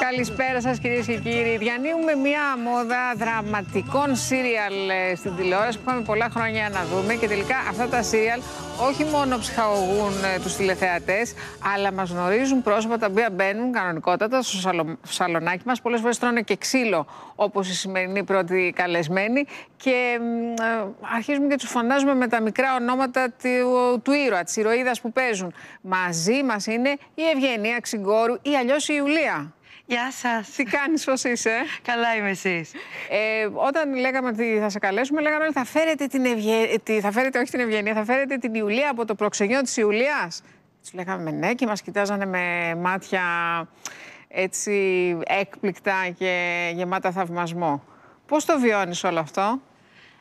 Καλησπέρα σας κύριε και κύριοι. Διανύουμε μια μόδα δραματικών σύριαλ ε, στην τηλεόραση που είχαμε πολλά χρόνια να δούμε και τελικά αυτά τα σύριαλ όχι μόνο ψυχαγωγούν ε, τους τηλεθεατές, αλλά μας γνωρίζουν πρόσωπα τα οποία μπαίνουν κανονικότατα στο σαλονάκι μας. Πολλές φορές τρώνε και ξύλο όπως η σημερινή πρώτη καλεσμένη και ε, αρχίζουμε και τους φωνάζουμε με τα μικρά ονόματα του, του ήρωα, της ηρωίδας που παίζουν. Μαζί μας είναι η Ευγενία Ξυγκόρου ή αλλιώς η αλλιω η ιουλια Γεια. Γεια σας. Τι κάνεις, πώς είσαι. Καλά είμαι εσύ Ε, όταν λέγαμε ότι θα σε καλέσουμε, λέγαμε ότι θα φέρετε την ευγενία. Θα φέρετε, όχι την ευγένεια, θα φέρετε την Ιουλία από το προξενείο της Ιουλίας. Τους λέγαμε ναι και μας κοιτάζανε με μάτια έτσι έκπληκτα και γεμάτα θαυμασμό. Πώς το βιώνεις όλο αυτό?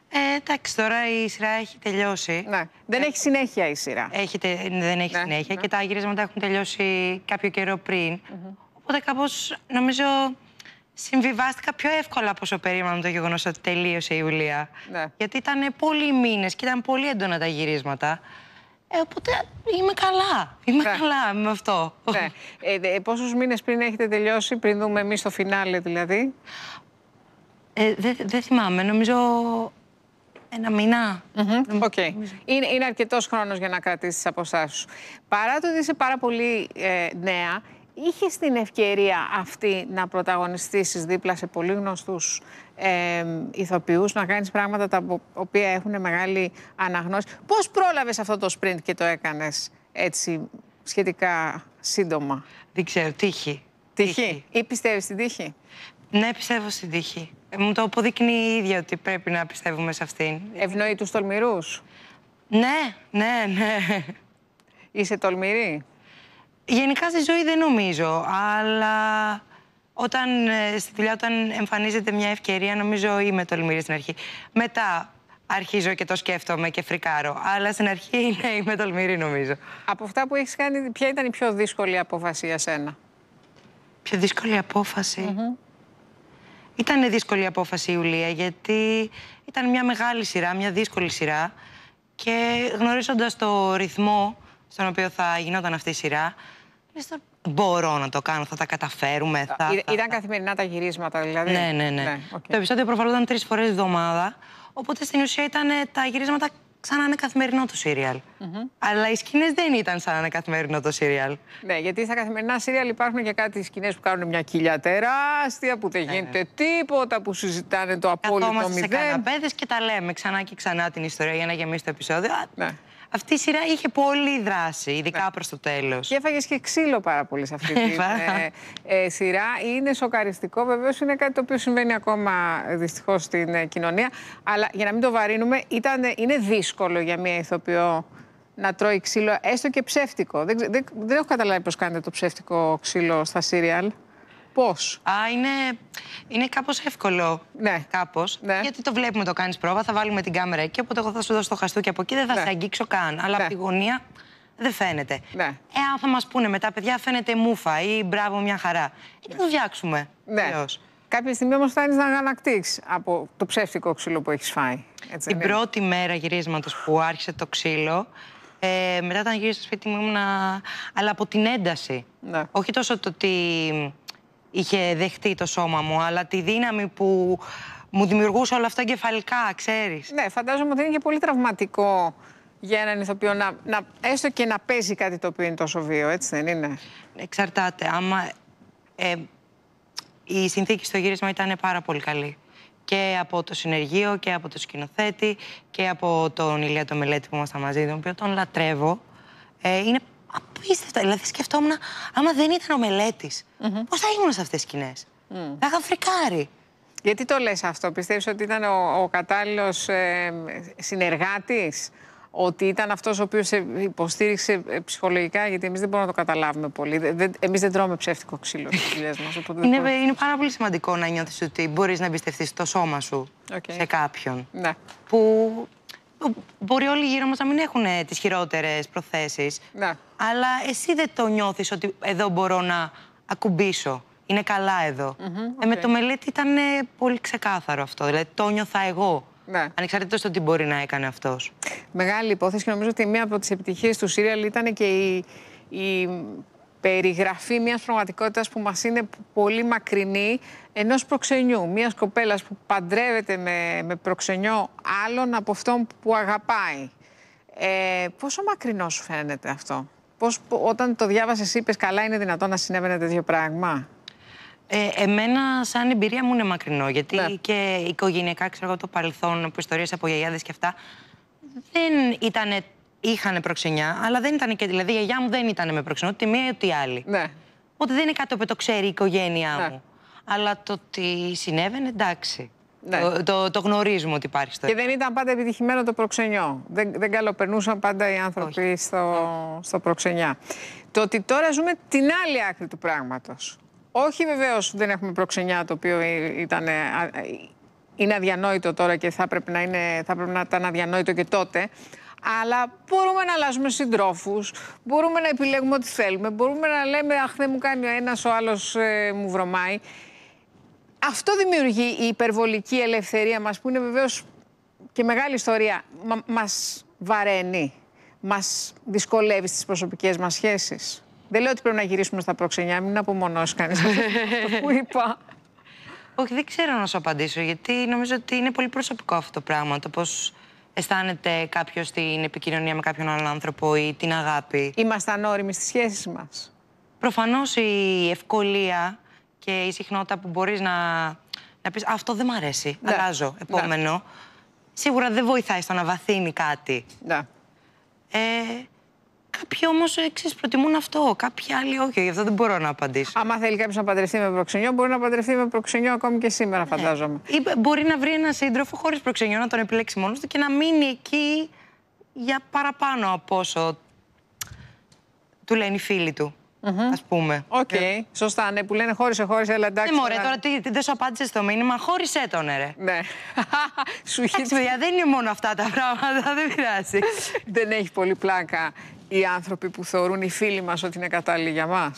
Ε, εντάξει, τώρα η σειρά έχει τελειώσει. Ναι. Δεν ε, έχει συνέχεια η σειρά. Έχετε, δεν έχει ναι, συνέχεια ναι. και τα γυρίσματα έχουν τελειώσει κάποιο καιρό πριν. Οπότε κάπως νομίζω συμβιβάστηκα πιο εύκολα από όσο περίμενα το γεγονός ότι τελείωσε η Ιουλία. Ναι. Γιατί ήταν πολλοί μήνες και ήταν πολύ έντονα τα γυρίσματα. Ε, οπότε είμαι καλά. Είμαι ναι. καλά με αυτό. Ναι. Ε, Πόσους μήνες πριν έχετε τελειώσει, πριν δούμε εμείς το φινάλε δηλαδή. Ε, Δεν θυμάμαι. Νομίζω ένα μήνα. Mm okay. Είναι, είναι αρκετός χρόνος για να κρατήσεις τι αποστάσει σου. Παρά το ότι είσαι πάρα πολύ ε, νέα, Είχε την ευκαιρία αυτή να πρωταγωνιστήσεις δίπλα σε πολύ γνωστούς ε, να κάνεις πράγματα τα οποία έχουν μεγάλη αναγνώριση. Πώς πρόλαβες αυτό το sprint και το έκανες έτσι σχετικά σύντομα. Δεν ξέρω, τύχη. Τύχη. Ή πιστεύεις στην τύχη. Ναι, πιστεύω στην τύχη. Μου το αποδεικνύει η ίδια ότι πρέπει να πιστεύουμε σε αυτήν. Ευνοεί τους τολμηρούς. Ναι, ναι, ναι. Είσαι τολμηρή. Γενικά στη ζωή δεν νομίζω, αλλά όταν ε, στη όταν εμφανίζεται μια ευκαιρία νομίζω είμαι τολμηρή στην αρχή. Μετά αρχίζω και το σκέφτομαι και φρικάρω, αλλά στην αρχή ναι, είμαι τολμηρή νομίζω. Από αυτά που έχεις κάνει, ποια ήταν η πιο δύσκολη απόφαση για σένα? Πιο δύσκολη απόφαση. Ήταν δύσκολη απόφαση η Ιουλία γιατί ήταν μια μεγάλη σειρά, μια δύσκολη σειρά και γνωρίζοντας το ρυθμό στον οποίο θα γινόταν αυτή η σειρά. μπορώ να το κάνω, θα τα καταφέρουμε. ήταν καθημερινά τα γυρίσματα, δηλαδή. Ναι, ναι, ναι. ναι το επεισόδιο τρεις τρεις φορές εβδομάδα. Οπότε στην ουσία ήταν ε, τα γυρίσματα σαν να είναι καθημερινό το σύριαλ. Αλλά οι σκηνές δεν ήταν σαν να είναι καθημερινό το σύριαλ. Ναι, γιατί στα καθημερινά σύριαλ υπάρχουν και κάτι σκηνές που κάνουν μια κοιλιά τεράστια, που δεν ναι, γίνεται ναι. τίποτα, που συζητάνε το απόλυτο μηδέν. Καθόμαστε σε και τα λέμε ξανά και ξανά την ιστορία για να γεμίσει το επεισόδιο. Ναι. Αυτή η σειρά είχε πολλή δράση, ειδικά προς το τέλος. Και έφαγες και ξύλο πάρα πολύ σε αυτή τη ε, ε, σειρά. Είναι σοκαριστικό, βεβαίως είναι κάτι το οποίο συμβαίνει ακόμα ε, δυστυχώς στην κοινωνία. Αλλά για να μην το βαρύνουμε, ήταν, είναι δύσκολο για μια ηθοποιό να τρώει ξύλο, έστω και ψεύτικο. Δεν, δεν έχω καταλάβει πώς κάνετε το ψεύτικο ξύλο στα σύριαλ. Πώ. Είναι, είναι κάπως εύκολο. Ναι. Κάπως. Ναι. Γιατί το βλέπουμε, το κάνεις πρόβα, θα βάλουμε την κάμερα εκεί. Οπότε εγώ θα σου δώσω το χαστούκι από εκεί, δεν θα ναι. σε αγγίξω καν. Αλλά ναι. από τη γωνία δεν φαίνεται. Ναι. Εάν θα μας πούνε μετά, παιδιά, φαίνεται μούφα ή μπράβο, μια χαρά. Ε, ναι. το φτιάξουμε. Ναι. Κάποια στιγμή όμως φτάνεις να ανακτήσει από το ψεύτικο ξύλο που έχεις φάει. Έτσι, Την πρώτη μέρα γυρίσματος που άρχισε το ξύλο. Ε, μετά όταν γύρισα στο σπίτι μου ήμουν. Αλλά από την ένταση. Ναι. Όχι τόσο το ότι είχε δεχτεί το σώμα μου, αλλά τη δύναμη που μου δημιουργούσε όλα αυτά εγκεφαλικά, ξέρεις. Ναι, φαντάζομαι ότι είναι και πολύ τραυματικό για έναν ηθοποιό να, να, έστω και να παίζει κάτι το οποίο είναι τόσο βίο, έτσι δεν είναι. Εξαρτάται. Άμα, ε, η συνθήκη στο γύρισμα ήταν πάρα πολύ καλή. Και από το συνεργείο και από το σκηνοθέτη και από τον Ηλία το Μελέτη που ήμασταν μαζί, τον οποίο τον λατρεύω. Ε, είναι Απίστευτα. Δηλαδή σκεφτόμουν, άμα δεν ήταν ο μελέτης, mm -hmm. πώς θα ήμουν σε αυτές τις σκηνές. Mm. Θα είχα φρικάρει. Γιατί το λες αυτό, πιστεύεις ότι ήταν ο, ο κατάλληλος ε, συνεργάτης, ότι ήταν αυτός ο οποίος σε υποστήριξε ε, ψυχολογικά, γιατί εμείς δεν μπορούμε να το καταλάβουμε πολύ. Δεν, εμείς δεν τρώμε ψεύτικο ξύλο στις δουλειές μας. είναι, είναι πάρα πολύ σημαντικό να νιώθεις ότι μπορείς να εμπιστευτείς το σώμα σου σε κάποιον. Ναι. Που μπορεί όλοι γύρω μας να μην έχουν ε, τις χειρότερες προθέσεις. Ναι αλλά εσύ δεν το νιώθεις ότι εδώ μπορώ να ακουμπήσω. Είναι καλά εδώ. ε, με το μελέτη ήταν πολύ ξεκάθαρο αυτό. Δηλαδή το νιώθα εγώ. Ναι. Ανεξαρτήτως το τι μπορεί να έκανε αυτός. Μεγάλη υπόθεση και νομίζω ότι μία από τις επιτυχίες του Σύριαλ ήταν και η, η περιγραφή μιας πραγματικότητας που μας είναι πολύ μακρινή ενός προξενιού, μιας κοπέλας που παντρεύεται με, με προξενιό άλλων από αυτόν που αγαπάει. Ε, πόσο μακρινό σου φαίνεται αυτό πώς, όταν το διάβασες είπες, καλά είναι δυνατόν να συνέβαινε τέτοιο πράγμα. Ε, εμένα, σαν εμπειρία μου είναι μακρινό. Γιατί ναι. και οικογενειακά, ξέρω εγώ, το παρελθόν, από ιστορίες από γιαγιάδες και αυτά, δεν ήταν. Είχαν προξενιά, αλλά δεν ήταν και. Δηλαδή, η γιαγιά μου δεν ήταν με προξενιά, ούτε μία ούτε άλλη. Ναι. Ότι δεν είναι κάτι που το ξέρει η οικογένειά ναι. μου. Αλλά το ότι συνέβαινε, εντάξει. Ναι. Το, το, γνωρίζουμε ότι υπάρχει στο. Και δεν ήταν πάντα επιτυχημένο το προξενιό. Δεν, δεν καλοπερνούσαν πάντα οι άνθρωποι στο, στο προξενιά. Το ότι τώρα ζούμε την άλλη άκρη του πράγματος. Όχι βεβαίως δεν έχουμε προξενιά το οποίο ε, ήταν. Ε, ε, είναι αδιανόητο τώρα και θα πρέπει να, είναι, θα πρέπει να ήταν αδιανόητο και τότε. Αλλά μπορούμε να αλλάζουμε συντρόφους, μπορούμε να επιλέγουμε ό,τι θέλουμε, μπορούμε να λέμε Αχ, δεν μου κάνει ο ένας, ο άλλος μου βρωμάει αυτό δημιουργεί η υπερβολική ελευθερία μας που είναι βεβαίως και μεγάλη ιστορία. Μα, μας βαραίνει, μας δυσκολεύει στις προσωπικές μας σχέσεις. Δεν λέω ότι πρέπει να γυρίσουμε στα προξενιά, μην απομονώσεις κανείς που είπα. Όχι, δεν ξέρω να σου απαντήσω, γιατί νομίζω ότι είναι πολύ προσωπικό αυτό το πράγμα, το πώς αισθάνεται κάποιος την επικοινωνία με κάποιον άλλον άνθρωπο ή την αγάπη. Ήμασταν όριμοι στις σχέσεις μας. Προφανώς η την αγαπη Είμαστε ανωριμοι στις σχεσεις μας προφανως η ευκολια και η συχνότητα που μπορείς να, να πεις Αυτό δεν μ' αρέσει. Ναι. Αλλάζω. Ναι. Επόμενο. Σίγουρα δεν βοηθάει στο να βαθύνει κάτι. Ναι. Ε, κάποιοι όμως εξή προτιμούν αυτό. Κάποιοι άλλοι όχι. Γι' αυτό δεν μπορώ να απαντήσω. Αν θέλει κάποιος να παντρευτεί με προξενιό, μπορεί να παντρευτεί με προξενιό ακόμη και σήμερα, ναι. φαντάζομαι. Ή ε, μπορεί να βρει ένα σύντροφο χωρίς προξενιό, να τον επιλέξει μόνος του και να μείνει εκεί για παραπάνω από όσο του λένε οι φίλοι του. Mm Ας πούμε. Οκ. Okay. Ε. Σωστά, ναι, που λένε χώρισε, χώρισε, αλλά εντάξει. Ναι, τώρα τι, δεν σου απάντησε στο μήνυμα, χώρισε τον, ναι, ρε. Ναι. σου Εντάξει, δεν είναι μόνο αυτά τα πράγματα, δεν πειράζει. δεν έχει πολύ πλάκα οι άνθρωποι που θεωρούν οι φίλοι μας ότι είναι κατάλληλοι για μας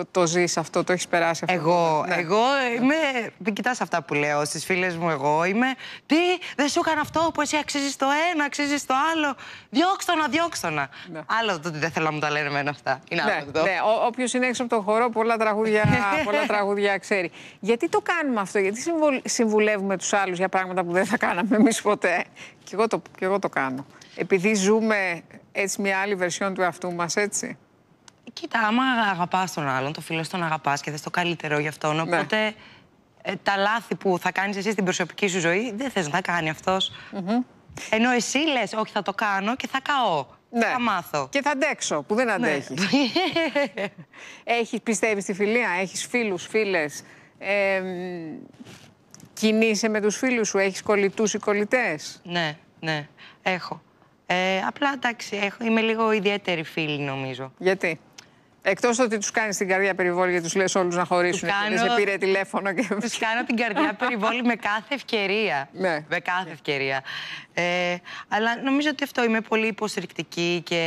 το, το ζεις αυτό, το έχεις περάσει αυτό. Εγώ, ναι. εγώ είμαι, μην κοιτάς αυτά που λέω στις φίλες μου εγώ, είμαι τι, δεν σου έκανε αυτό που εσύ αξίζεις το ένα, αξίζεις το άλλο, διώξτονα, διώξτονα. Ναι. Άλλο το ότι δεν θέλω να μου τα λένε εμένα αυτά, είναι ναι, αυτό. Ναι, Ο, όποιος είναι έξω από τον χώρο πολλά τραγούδια, πολλά τραγούδια ξέρει. Γιατί το κάνουμε αυτό, γιατί συμβουλεύουμε τους άλλους για πράγματα που δεν θα κάναμε εμείς ποτέ. Και εγώ το, εγώ το κάνω. Επειδή ζούμε έτσι μια άλλη βερσιόν του εαυτού μας, έτσι. Κοίτα, άμα αγαπάς τον άλλον, το φίλο τον αγαπάς και θες το καλύτερο γι' αυτόν. Ναι. Οπότε ε, τα λάθη που θα κάνεις εσύ στην προσωπική σου ζωή δεν θες να τα κάνει αυτός. Ενώ εσύ λες, Όχι, θα το κάνω και θα καώ. Ναι. Θα μάθω. Και θα αντέξω, που δεν ναι. αντέχει. Ναι. έχεις πιστεύεις στη φιλία, έχεις φίλους, φίλες. Ε, κινείσαι με τους φίλους σου, έχεις κολλητούς ή κολλητές. Ναι, ναι, έχω. Ε, απλά εντάξει, είμαι λίγο ιδιαίτερη φίλη νομίζω. Γιατί? Εκτός ότι τους κάνει την καρδιά περιβόλη και τους λες όλους να χωρίσουν. Τους κάνω... Και σε πήρε τηλέφωνο και. Τους κάνω την καρδιά περιβόλη με κάθε ευκαιρία. Ναι. Με κάθε ευκαιρία. Ε, αλλά νομίζω ότι αυτό είμαι πολύ υποστηρικτική και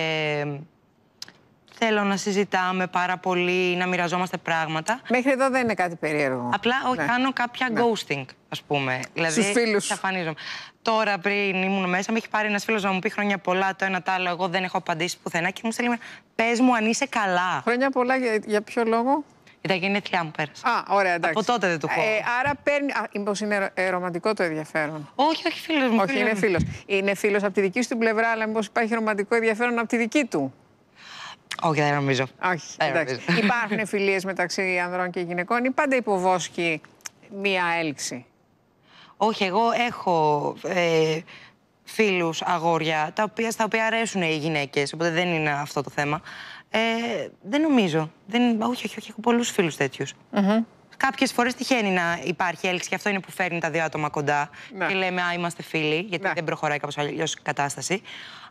θέλω να συζητάμε πάρα πολύ, να μοιραζόμαστε πράγματα. Μέχρι εδώ δεν είναι κάτι περίεργο. Απλά ναι. κάνω κάποια ναι. ghosting, ας πούμε. Δηλαδή, φίλου τώρα πριν ήμουν μέσα, με έχει πάρει ένας φίλος να μου πει χρόνια πολλά το ένα το άλλο. Εγώ δεν έχω απαντήσει πουθενά και μου στέλνει πες μου αν είσαι καλά. Χρόνια πολλά για, για ποιο λόγο. Για τα γενέθλιά μου πέρασε. Α, ωραία, εντάξει. Από τότε δεν το πω Ε, άρα παίρνει. Μήπως είναι ε, ρομαντικό το ενδιαφέρον. Όχι, όχι, φίλος μου. Όχι, είναι φίλος. Είναι φίλος από τη δική σου την πλευρά, αλλά μήπως υπάρχει ρομαντικό ενδιαφέρον από τη δική του. Όχι, δεν νομίζω. Όχι, δεν εντάξει. Υπάρχουν φιλίες μεταξύ ανδρών και γυναικών ή πάντα υποβόσκει μία έλξη. Όχι, εγώ έχω ε, φίλους αγόρια τα οποία, στα οποία αρέσουν οι γυναίκες, οπότε δεν είναι αυτό το θέμα. Ε, δεν νομίζω. Δεν, όχι, όχι, έχω πολλούς φίλους τέτοιους. Mm -hmm. Κάποιες φορές τυχαίνει να υπάρχει έλξη και αυτό είναι που φέρνει τα δύο άτομα κοντά ναι. και λέμε Α, είμαστε φίλοι, γιατί ναι. δεν προχωράει κάπως αλλιώς η κατάσταση.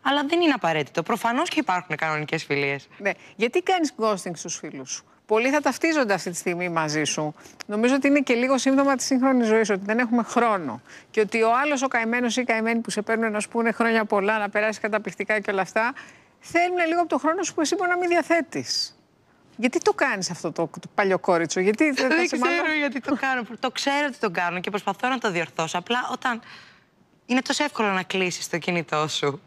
Αλλά δεν είναι απαραίτητο. Προφανώς και υπάρχουν κανονικές φιλίες. Ναι. Γιατί κάνεις ghosting στους φίλους σου πολλοί θα ταυτίζονται αυτή τη στιγμή μαζί σου. Νομίζω ότι είναι και λίγο σύμπτωμα της σύγχρονης ζωής, ότι δεν έχουμε χρόνο. Και ότι ο άλλος, ο καημένος ή η καημένη που σε παίρνουν να σου πούνε χρόνια πολλά, να περάσει καταπληκτικά και όλα αυτά, θέλουν λίγο από το χρόνο σου που εσύ μπορεί να μην διαθέτεις. Γιατί το κάνεις αυτό το, παλιό κόριτσο, Γιατί δεν Δεν ξέρω γιατί το κάνω. το ξέρω ότι το κάνω και προσπαθώ να το διορθώσω. Απλά όταν είναι τόσο εύκολο να κλείσεις το κινητό σου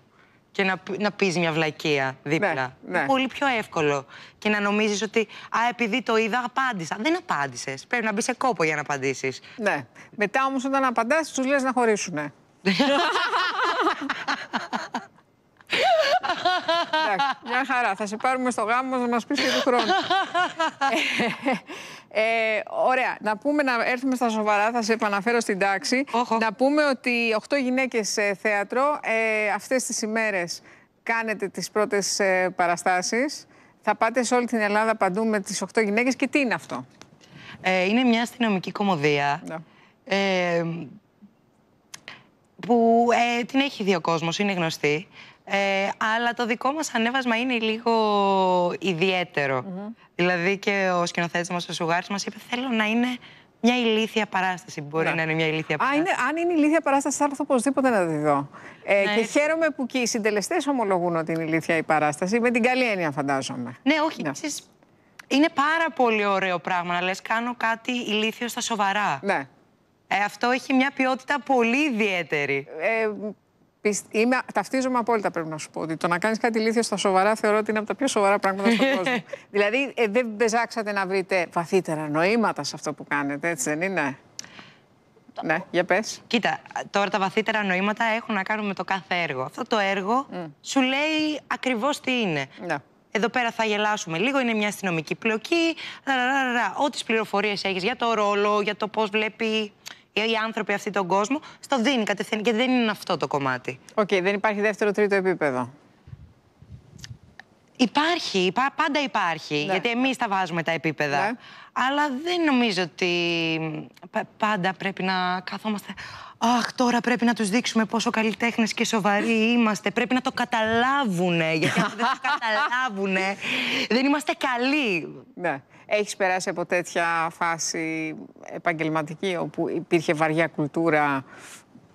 και να, να πεις μια βλακεία δίπλα. Ναι, ναι. πολύ πιο εύκολο. Και να νομίζεις ότι, α, επειδή το είδα, απάντησα. Δεν απάντησες. Πρέπει να μπεις σε κόπο για να απαντήσεις. Ναι. Μετά όμως, όταν απαντάς, τους λες να χωρίσουνε. Εντάξει, μια χαρά. Θα σε πάρουμε στο γάμο να μας πεις και του χρόνου. Ε, ε, ωραία. Να πούμε να έρθουμε στα σοβαρά, θα σε επαναφέρω στην τάξη. Να πούμε ότι 8 γυναίκε θέατρο ε, αυτές τις ημέρες κάνετε τις πρώτες ε, παραστάσεις. Θα πάτε σε όλη την Ελλάδα παντού με τις 8 γυναίκες Και τι είναι αυτό, ε, Είναι μια αστυνομική κομμωδία. Ναι. Ε, που ε, την έχει δει ο κόσμος, είναι γνωστή. Ε, αλλά το δικό μας ανέβασμα είναι λίγο ιδιαίτερο. Mm-hmm. Δηλαδή και ο σκηνοθέτης μας, ο Σουγάρης, μας είπε θέλω να είναι μια ηλίθια παράσταση. Μπορεί ναι. να είναι μια ηλίθια παράσταση. Α, είναι, αν είναι ηλίθια παράσταση, θα έρθω οπωσδήποτε να τη δω. Ε, ναι, και χαίρομαι που και οι συντελεστές ομολογούν ότι είναι ηλίθια η παράσταση. Με την καλή έννοια, φαντάζομαι. Ναι, όχι. Ναι. Εσείς, είναι πάρα πολύ ωραίο πράγμα να λες: Κάνω κάτι ηλίθιο στα σοβαρά. Ναι. Ε, αυτό έχει μια ποιότητα πολύ ιδιαίτερη. Ε, Είμαι, ταυτίζομαι απόλυτα, πρέπει να σου πω. Ότι το να κάνεις κάτι λίθιο στα σοβαρά θεωρώ ότι είναι από τα πιο σοβαρά πράγματα στον κόσμο. δηλαδή, ε, δεν πεζάξατε να βρείτε βαθύτερα νοήματα σε αυτό που κάνετε, έτσι δεν είναι. Ναι, για πες. Κοίτα, τώρα τα βαθύτερα νοήματα έχουν να κάνουν με το κάθε έργο. Αυτό το έργο mm. σου λέει ακριβώς τι είναι. Ναι. Εδώ πέρα θα γελάσουμε λίγο, είναι μια αστυνομική πλοκή. Ό,τι πληροφορίες έχεις για το ρόλο, για το πώς βλέπει ε, οι άνθρωποι αυτοί τον κόσμο, στο δίνει κατευθείαν και δεν είναι αυτό το κομμάτι. Οκ, okay, δεν υπάρχει δεύτερο, τρίτο επίπεδο. Υπάρχει, πάντα υπάρχει. Ναι. Γιατί εμείς τα βάζουμε τα επίπεδα. Ναι. Αλλά δεν νομίζω ότι πάντα πρέπει να καθόμαστε. Αχ, τώρα πρέπει να τους δείξουμε πόσο καλλιτέχνες και σοβαροί είμαστε. Πρέπει να το καταλάβουν. Γιατί αν δεν το καταλάβουν. δεν είμαστε καλοί. Ναι. Έχεις περάσει από τέτοια φάση επαγγελματική όπου υπήρχε βαριά κουλτούρα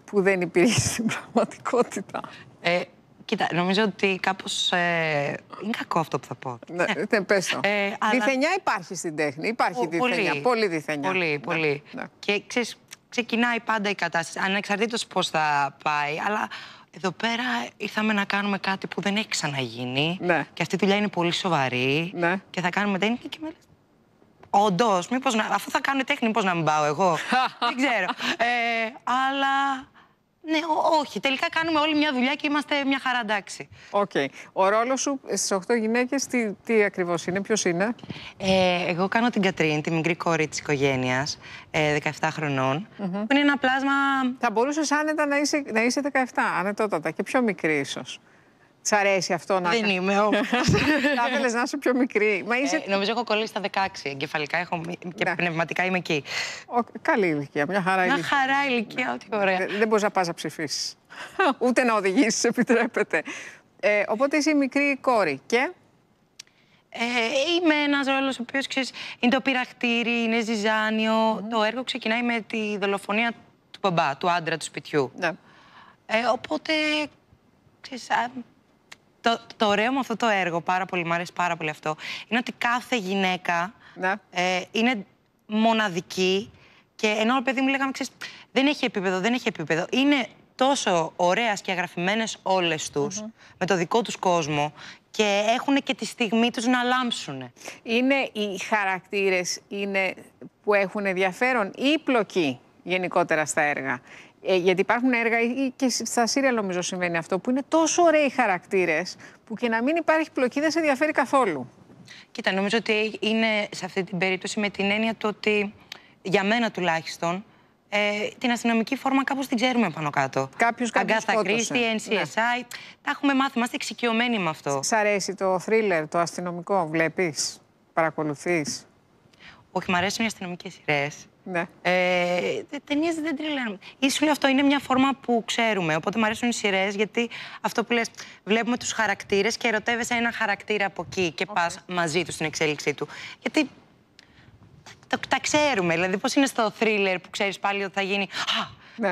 που δεν υπήρχε στην πραγματικότητα. Ε, κοίτα, νομίζω ότι κάπως... Ε, είναι κακό αυτό που θα πω. Ναι, ναι πες Ε, διθενιά υπάρχει στην τέχνη. Υπάρχει Ο, διθενιά. Πολύ, διθενιά. Πολύ, ναι, πολύ. Ναι. Και ξέρεις, ξεκινάει πάντα η κατάσταση, ανεξαρτήτως πώς θα πάει, αλλά... Εδώ πέρα ήρθαμε να κάνουμε κάτι που δεν έχει ξαναγίνει. Ναι. Και αυτή η δουλειά είναι πολύ σοβαρή. Ναι. Και θα κάνουμε είναι και με Όντως, μήπως να. Αφού θα κάνω τέχνη, πώ να μην πάω εγώ. Δεν ξέρω. Ε, αλλά. Ναι, όχι. Τελικά κάνουμε όλη μια δουλειά και είμαστε μια χαρά εντάξει. Οκ. Okay. Ο ρόλος σου στις 8 γυναίκες, τι, τι ακριβώς είναι, ποιος είναι. Ε, εγώ κάνω την Κατρίν, τη μικρή κόρη της οικογένειας, ε, 17 χρονών. Που είναι ένα πλάσμα. Θα μπορούσες άνετα να είσαι, να είσαι 17, ανετότατα και πιο μικρή, ίσως. Σ' αρέσει αυτό να. Δεν είμαι όμω. Θα ήθελες να είσαι πιο μικρή. Μα ε, είσαι... Ε, νομίζω έχω κολλήσει στα 16. Εγκεφαλικά έχω... και ναι. πνευματικά είμαι εκεί. Ο... Καλή ηλικία, μια χαρά ηλικία. Μια χαρά ηλικία, ό,τι ωραία. Δεν, δεν μπορείς να πας να ψηφίσεις. Ούτε να οδηγήσεις, επιτρέπεται. Ε, οπότε είσαι μικρή κόρη. Και. Ε, είμαι ένας ρόλος ο οποίος ξέρεις, είναι το πειραχτήρι, είναι ζυζάνιο. Mm. Το έργο ξεκινάει με τη δολοφονία του μπαμπά, του άντρα του σπιτιού. Ναι. Ε, οπότε το, το ωραίο με αυτό το έργο, πάρα πολύ, μου αρέσει πάρα πολύ αυτό, είναι ότι κάθε γυναίκα ναι. ε, είναι μοναδική και ενώ ο παιδί μου λέγαμε, ξέρεις, δεν έχει επίπεδο, δεν έχει επίπεδο. Είναι τόσο ωραίας και αγραφημένες όλες τους, με το δικό τους κόσμο και έχουν και τη στιγμή τους να λάμψουν. Είναι οι χαρακτήρες είναι που έχουν ενδιαφέρον ή πλοκή γενικότερα στα έργα. Ε, γιατί υπάρχουν έργα και στα Σύρια νομίζω συμβαίνει αυτό, που είναι τόσο ωραίοι χαρακτήρες που και να μην υπάρχει πλοκή δεν σε ενδιαφέρει καθόλου. Κοίτα, νομίζω ότι είναι σε αυτή την περίπτωση με την έννοια του ότι για μένα τουλάχιστον. Ε, την αστυνομική φόρμα κάπως την ξέρουμε πάνω κάτω. Κάποιος κάποιος Αγκάθα Κρίστη, NCSI. Ναι. Τα έχουμε μάθει, είμαστε εξοικειωμένοι με αυτό. Σ' αρέσει το θρίλερ, το αστυνομικό, βλέπεις, παρακολουθείς. Όχι, μου αρέσουν οι αστυνομικέ σειρές. Ναι. Ε, Ταινίες δεν τρελαίνουν. Ή σου αυτό είναι μια φόρμα που ξέρουμε. Οπότε μου αρέσουν οι σειρές γιατί αυτό που λες, βλέπουμε τους χαρακτήρες και ερωτεύεσαι ένα χαρακτήρα από εκεί και okay. πας μαζί τους στην εξέλιξή του. Γιατί τα, τα ξέρουμε. Δηλαδή, πώς είναι στο θρίλερ που ξέρεις πάλι ότι θα γίνει. Α, ναι.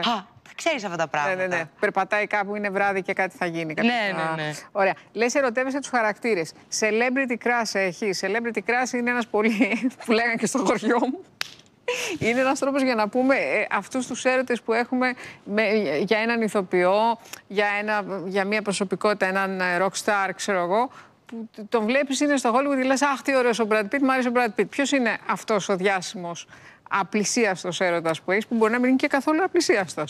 Ξέρει αυτά τα πράγματα. Ναι, ναι, ναι. Περπατάει κάπου, είναι βράδυ και κάτι θα γίνει. Κάτι... Ναι, ναι, ναι. Ωραία. Λες, ερωτεύεσαι τους χαρακτήρες. Celebrity crush έχεις. Celebrity crush είναι ένας πολύ. που λέγανε και στο χωριό μου. Είναι ένας τρόπος για να πούμε ε, αυτούς τους έρωτες που έχουμε με, για έναν ηθοποιό, για, ένα, για μια προσωπικότητα, έναν ε, rock star, ξέρω εγώ, που τον βλέπεις είναι στο Hollywood και λες «Αχ, τι ωραίος ο Brad Pitt, μου άρεσε ο Brad Pitt». Ποιος είναι αυτός ο διάσημος απλησίαστος έρωτας που έχεις, που μπορεί να μην είναι και καθόλου απλησίαστος.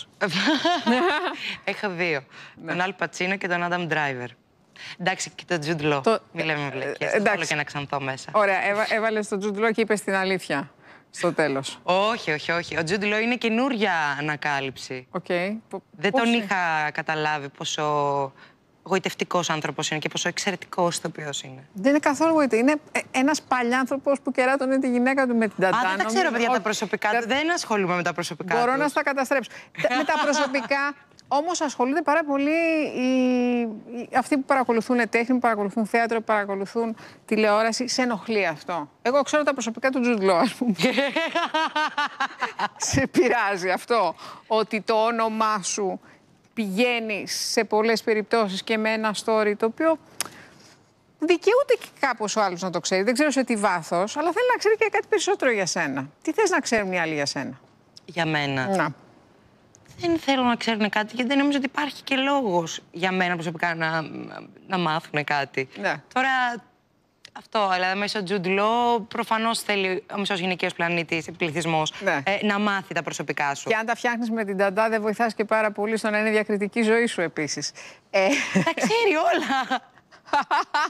Έχω δύο. Ναι. Τον Αλ και τον Άνταμ Driver. Εντάξει, και τον Τζουντ Λό. Το... Μιλάμε με Δεν θέλω και να ξανθώ μέσα. Ωραία, έβα, έβαλες τον Τζουντ Λό και είπες την αλήθεια στο τέλος. όχι, όχι, όχι. Ο Τζουντ Λό είναι καινούρια ανακάλυψη. Okay. Δεν τον είχα καταλάβει πόσο γοητευτικός άνθρωπος είναι και πόσο εξαιρετικός ηθοποιός είναι. Δεν είναι καθόλου γοητευτικό. Είναι ε, ένας παλιάνθρωπος που κεράτωνε τη γυναίκα του με την ταντάνα. δεν τα ξέρω παιδιά τα προσωπικά. του. Δεν ασχολούμαι με τα προσωπικά. Μπορώ τους. να στα καταστρέψω. με τα προσωπικά Όμως ασχολούνται πάρα πολύ οι, αυτοί που παρακολουθούν τέχνη, που παρακολουθούν θέατρο, που παρακολουθούν τηλεόραση. Σε ενοχλεί αυτό. Εγώ ξέρω τα προσωπικά του Τζουντλό, ας πούμε. σε πειράζει αυτό. Ότι το όνομά σου πηγαίνει σε πολλές περιπτώσεις και με ένα story το οποίο δικαιούται και κάπως ο άλλος να το ξέρει. Δεν ξέρω σε τι βάθος, αλλά θέλει να ξέρει και κάτι περισσότερο για σένα. Τι θες να ξέρουν οι άλλοι για σένα. Για μένα. Να. Δεν θέλω να ξέρουν κάτι γιατί δεν νομίζω ότι υπάρχει και λόγος για μένα προσωπικά να, να μάθουν κάτι. Ναι. Τώρα αυτό, αλλά μέσω Jude Law προφανώς θέλει ο μισός γυναικείος πλανήτης πληθυσμός ναι. ε, να μάθει τα προσωπικά σου. Και αν τα φτιάχνεις με την ταντά, δεν βοηθάς και πάρα πολύ στο να είναι διακριτική ζωή σου επίσης. Ε... τα ξέρει όλα.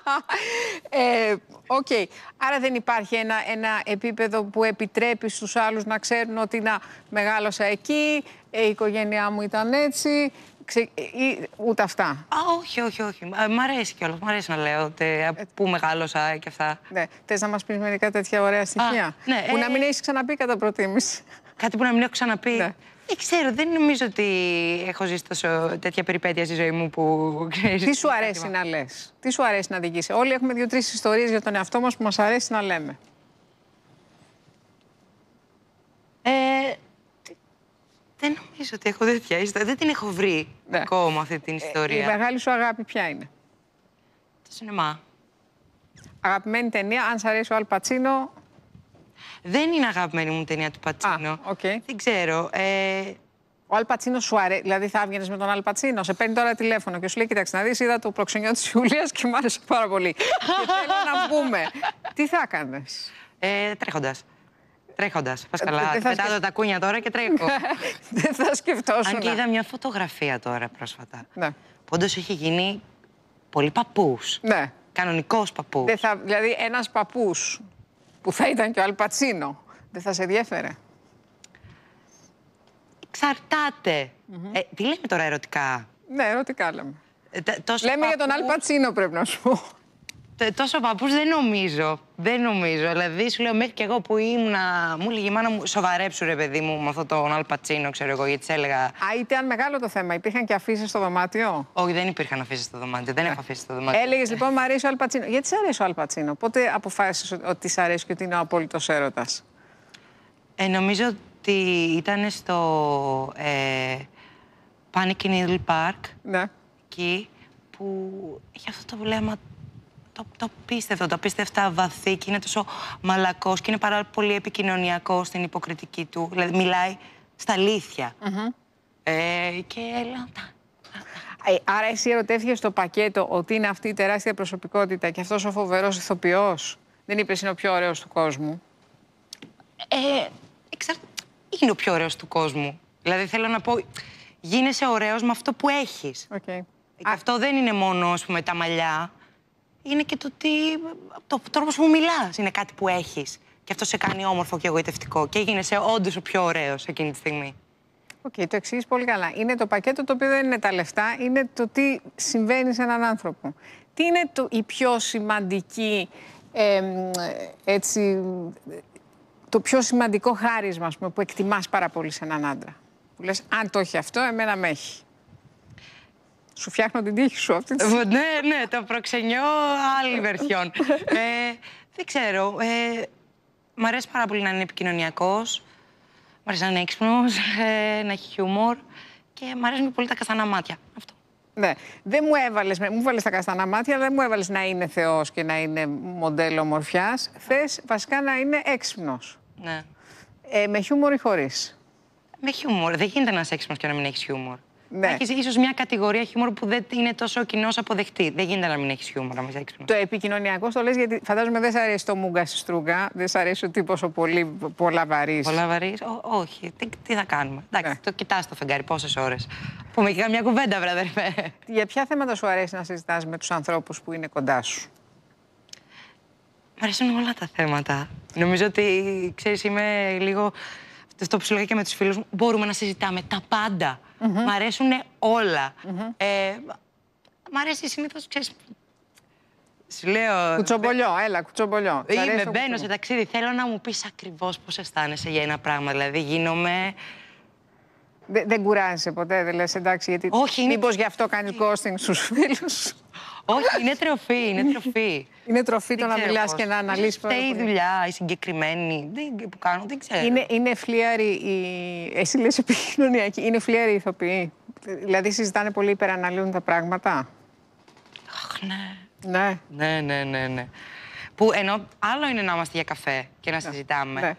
ε, okay. Άρα δεν υπάρχει ένα, ένα επίπεδο που επιτρέπει στους άλλους να ξέρουν ότι να μεγάλωσα εκεί, ε, η οικογένειά μου ήταν έτσι, Ξε... Ε, ή, ούτε αυτά. όχι, όχι, όχι. Μ' αρέσει κιόλας. Μ' αρέσει να λέω ε, πού μεγάλωσα και αυτά. Ναι. Θες να μας πεις μερικά τέτοια ωραία στοιχεία. ναι, που να ε, μην έχεις ξαναπεί κατά προτίμηση. Κάτι που να μην έχω ξαναπεί. Δεν ναι. ξέρω, δεν νομίζω ότι έχω ζήσει τόσο τέτοια περιπέτεια στη ζωή μου που Τι σου αρέσει να λες, Τι σου αρέσει να διηγήσει. Όλοι έχουμε δύο-τρει ιστορίες για τον εαυτό μας που μας αρέσει να λέμε. Ε, δεν νομίζω ότι έχω τέτοια ιστορία. Δεν την έχω βρει ναι. ακόμα αυτή την ε, ε, ιστορία. Ε, η μεγάλη σου αγάπη ποια είναι. Το σινεμά. Αγαπημένη ταινία, αν σ' αρέσει ο Αλπατσίνο. Δεν είναι αγαπημένη μου ταινία του Πατσίνο. Α, okay. Δεν ξέρω. Ε... Ο Αλπατσίνο σου αρέσει. Δηλαδή θα έβγαινες με τον Αλπατσίνο. Σε παίρνει τώρα τηλέφωνο και σου λέει: Κοιτάξτε, να δεις, είδα το προξενιό της Ιουλίας και μου άρεσε πάρα πολύ. και θέλω να πούμε. Τι θα έκανες. Ε, Τρέχοντας. Τρέχοντας, Πασκαλά. Ε, καλά, Πετάω τα κούνια τώρα και τρέχω. δεν θα σκεφτόσουν. Αν και ναι. είδα μια φωτογραφία τώρα πρόσφατα. Ναι. Που έχει γίνει πολύ παππούς. Ναι. Κανονικός παππούς. Δηλαδή, ένας παππούς που θα ήταν και ο Αλπατσίνο, δεν θα σε διέφερε. Εξαρτάται. Mm ε, τι λέμε τώρα ερωτικά. Ναι, ερωτικά λέμε. Ε, λέμε για τον Αλπατσίνο, πρέπει να σου πω τόσο παππούς δεν νομίζω. Δεν νομίζω. Δηλαδή, σου λέω μέχρι και εγώ που ήμουνα. Μου έλεγε η μάνα μου, σοβαρέψου ρε παιδί μου με αυτόν τον Αλπατσίνο, ξέρω εγώ, γιατί έλεγα. Α, ήταν μεγάλο το θέμα. Υπήρχαν και αφήσεις στο δωμάτιο. Όχι, δεν υπήρχαν αφήσεις στο δωμάτιο. Δεν έχω αφήσεις στο δωμάτιο. Έλεγες λοιπόν, Μ' αρέσει ο Αλπατσίνο. Γιατί σε αρέσει ο Αλπατσίνο, Πότε αποφάσισες ότι σε αρέσει και ότι είναι ο απόλυτος έρωτας. Ε, νομίζω ότι ήταν στο. Ε, Panic in Park. Ναι. Εκεί που είχε αυτό το βλέμμα το, το πίστευτο, το πίστευτα βαθύ και είναι τόσο μαλακός και είναι πάρα πολύ επικοινωνιακό στην υποκριτική του. Δηλαδή, μιλάει στα αλήθεια. Mm -hmm. ε, και έλα. Ε, άρα, εσύ ερωτεύχεσαι στο πακέτο ότι είναι αυτή η τεράστια προσωπικότητα και αυτός ο φοβερός ηθοποιός. Δεν είπες είναι ο πιο ωραίος του κόσμου. Ε, εξαρ... Είναι ο πιο ωραίος του κόσμου. Δηλαδή, θέλω να πω, γίνεσαι ωραίος με αυτό που έχεις. Okay. Αυτό δεν είναι μόνο, ας πούμε, τα μαλλιά είναι και το τι. το τρόπος που μιλάς είναι κάτι που έχεις. Και αυτό σε κάνει όμορφο και εγωιτευτικό. Και σε όντως ο πιο ωραίος εκείνη τη στιγμή. Οκ, okay, το εξηγείς πολύ καλά. Είναι το πακέτο το οποίο δεν είναι τα λεφτά, είναι το τι συμβαίνει σε έναν άνθρωπο. Τι είναι το, η πιο σημαντική. Ε, έτσι, το πιο σημαντικό χάρισμα πούμε, που εκτιμάς πάρα πολύ σε έναν άντρα. Που λες, αν το έχει αυτό, εμένα με έχει. Σου φτιάχνω την τύχη σου αυτή τη στιγμή. Ναι, ναι, το προξενιό άλλη βερθιόν. ε, δεν ξέρω. Ε, μ' αρέσει πάρα πολύ να είναι επικοινωνιακός. Μ' αρέσει να είναι έξυπνος, ε, να έχει χιούμορ. Και μ' αρέσουν πολύ τα καστανά μάτια. Αυτό. Ναι. Δεν μου έβαλες μου έβαλε τα καστανά μάτια, αλλά δεν μου έβαλες να είναι θεός και να είναι μοντέλο ομορφιάς. Θες βασικά να είναι έξυπνος. Ναι. Ε, με χιούμορ ή χωρίς. Με χιούμορ. Δεν γίνεται να είσαι έξυπνος και να μην έχεις χιούμορ. Ναι. Έχεις ίσως μια κατηγορία χιούμορ που δεν είναι τόσο κοινός αποδεκτή. Δεν γίνεται να μην έχεις χιούμορ, να Το επικοινωνιακό το λες γιατί φαντάζομαι δεν σ' αρέσει το μούγκα στη στρούγκα, δεν σ' αρέσει ο τύπο ο πολύ πολλαβαρή. Πολλαβαρή, όχι. Τι, τι, θα κάνουμε. Εντάξει, ναι. το κοιτάς το φεγγάρι πόσες ώρες. Πούμε και μια κουβέντα, βραδερφέ. Για ποια θέματα σου αρέσει να συζητάς με τους ανθρώπους που είναι κοντά σου. Μ' αρέσουν όλα τα θέματα. Νομίζω ότι ξέρεις, είμαι λίγο. Αυτό που και με τους φίλους μου. Μπορούμε να συζητάμε τα πάντα. Μ' αρέσουν όλα. Mm -hmm. ε, μ' αρέσει συνήθως, ξέρεις. Σου λέω. Κουτσομπολιό, έλα, κουτσομπολιό. Είμαι, μπαίνω σε ταξίδι. Θέλω να μου πεις ακριβώς πώς αισθάνεσαι για ένα πράγμα. Δηλαδή, γίνομαι. δεν κουράζει ποτέ, δεν λες εντάξει, γιατί. Όχι, είναι... Μήπως γι' αυτό κάνει κόστινγκ στους φίλους. Όχι, είναι τροφή, είναι τροφή. Είναι τροφή το να μιλά και να αναλύσεις πράγματα. η δουλειά, η συγκεκριμένη που κάνω, δεν ξέρω. Είναι, είναι φλίαρη η. Εσύ λες επικοινωνιακή. Είναι φλίαρη η ηθοποιή. Δηλαδή συζητάνε πολύ, υπεραναλύουν τα πράγματα. Αχ, ναι. Ναι. Ναι, ναι, ναι, ναι. Που ενώ άλλο είναι να είμαστε για καφέ και να ναι. συζητάμε. Ναι.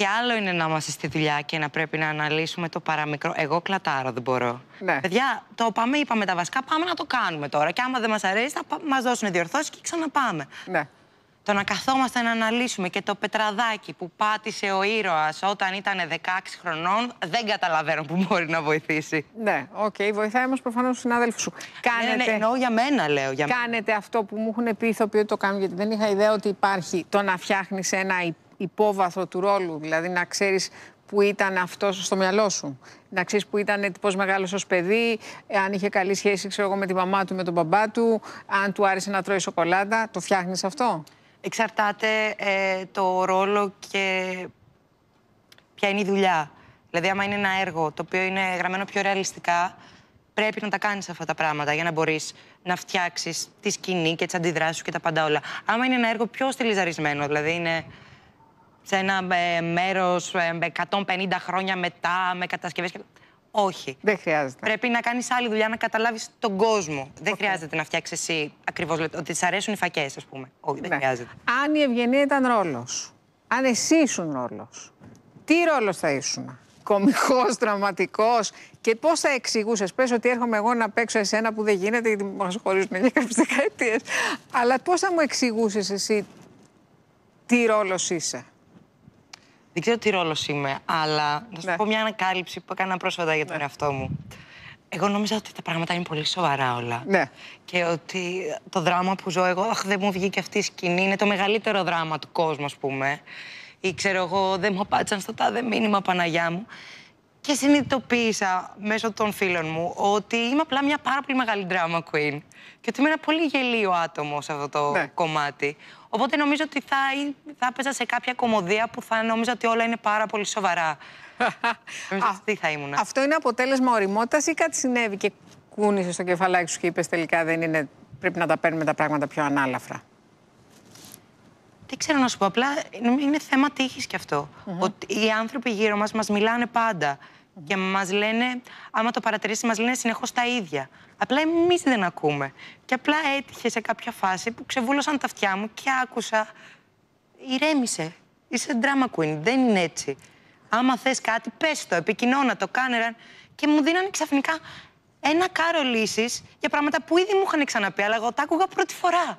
Και άλλο είναι να είμαστε στη δουλειά και να πρέπει να αναλύσουμε το παραμικρό. Εγώ κλατάρω, δεν μπορώ. Ναι. Παιδιά, το πάμε, είπαμε τα βασικά, πάμε να το κάνουμε τώρα. Και άμα δεν μας αρέσει, θα μας δώσουν διορθώσεις και ξαναπάμε. Ναι. Το να καθόμαστε να αναλύσουμε και το πετραδάκι που πάτησε ο ήρωας όταν ήταν 16 χρονών, δεν καταλαβαίνω που μπορεί να βοηθήσει. Ναι, οκ, okay. βοηθάει όμως προφανώς του συνάδελφου σου. Κάνετε... Ναι, ναι, εννοώ για μένα, λέω. Για Κάνετε αυτό που μου έχουν πει ότι το κάνουν, γιατί δεν είχα ιδέα ότι υπάρχει το να φτιάχνεις ένα υπόλοιπο υπόβαθρο του ρόλου, δηλαδή να ξέρεις που ήταν αυτός στο μυαλό σου. Να ξέρεις που ήταν πώς μεγάλο ως παιδί, αν είχε καλή σχέση ξέρω εγώ, με τη μαμά του, ή με τον μπαμπά του, αν του άρεσε να τρώει σοκολάτα. Το φτιάχνεις αυτό. Εξαρτάται ε, το ρόλο και ποια είναι η δουλειά. Δηλαδή, άμα είναι ένα έργο το οποίο είναι γραμμένο πιο ρεαλιστικά, πρέπει να τα κάνεις αυτά τα πράγματα για να μπορείς να φτιάξεις τη σκηνή και τις αντιδράσεις σου και τα πάντα όλα. Άμα είναι ένα έργο πιο στυλιζαρισμένο, δηλαδή είναι σε ένα ε, μέρος 150 ε, χρόνια μετά, με κατασκευές. Όχι. Δεν χρειάζεται. Πρέπει να κάνεις άλλη δουλειά, να καταλάβεις τον κόσμο. Δεν χρειάζεται να φτιάξεις εσύ ακριβώς. Ότι της αρέσουν οι φακές, ας πούμε. Όχι, δεν ναι. χρειάζεται. Αν η ευγενία ήταν ρόλος. Αν εσύ ήσουν ρόλος. Τι ρόλος θα ήσουν. Κομικός, δραματικό. Και πώς θα εξηγούσες, πες ότι έρχομαι εγώ να παίξω εσένα που δεν γίνεται, γιατί μας χωρίζουν για κάποιες δεκαετίες. Αλλά πώς θα μου εξηγούσες εσύ τι ρόλος είσαι. Δεν ξέρω τι ρόλος είμαι, αλλά να σου ναι. πω μια ανακάλυψη που έκανα πρόσφατα για τον ναι. εαυτό μου. Εγώ νόμιζα ότι τα πράγματα είναι πολύ σοβαρά όλα. Ναι. Και ότι το δράμα που ζω εγώ, αχ, δεν μου βγήκε αυτή η σκηνή, είναι το μεγαλύτερο δράμα του κόσμου, ας πούμε. Ή ξέρω εγώ, δεν μου απάντησαν στο τάδε μήνυμα Παναγιά μου. Και συνειδητοποίησα μέσω των φίλων μου ότι είμαι απλά μια πάρα πολύ μεγάλη drama queen. Και ότι είμαι ένα πολύ γελίο άτομο σε αυτό το ναι. κομμάτι. Οπότε νομίζω ότι θα, θα έπαιζα σε κάποια κομμωδία που θα νόμιζα ότι όλα είναι πάρα πολύ σοβαρά. Τι θα ήμουν. Αυτό είναι αποτέλεσμα οριμότητα ή κάτι συνέβη και κούνησε στο κεφαλάκι σου και είπες τελικά δεν είναι. Πρέπει να τα παίρνουμε τα πράγματα πιο ανάλαφρα. Δεν ξέρω να σου πω. Απλά είναι θέμα τύχης κι αυτό. Ότι οι άνθρωποι γύρω μας μας μιλάνε πάντα. Και μας λένε, άμα το παρατηρήσει, μας λένε συνεχώς τα ίδια. Απλά εμείς δεν ακούμε. Και απλά έτυχε σε κάποια φάση που ξεβούλωσαν τα αυτιά μου και άκουσα. Ηρέμησε. Είσαι drama queen. Δεν είναι έτσι. Άμα θες κάτι, πες το, επικοινώνα το, κάνε. Και μου δίνανε ξαφνικά ένα κάρο λύσει για πράγματα που ήδη μου είχαν ξαναπεί, αλλά εγώ τα άκουγα πρώτη φορά.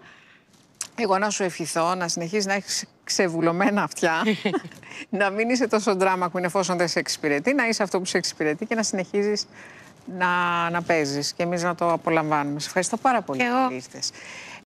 Εγώ να σου ευχηθώ να συνεχίζεις να έχεις ξεβουλωμένα αυτιά, να μην είσαι τόσο είναι εφόσον δεν σε εξυπηρετεί, να είσαι αυτό που σε εξυπηρετεί και να συνεχίζεις να, να παίζεις και εμείς να το απολαμβάνουμε. Σε ευχαριστώ πάρα πολύ που ήρθε.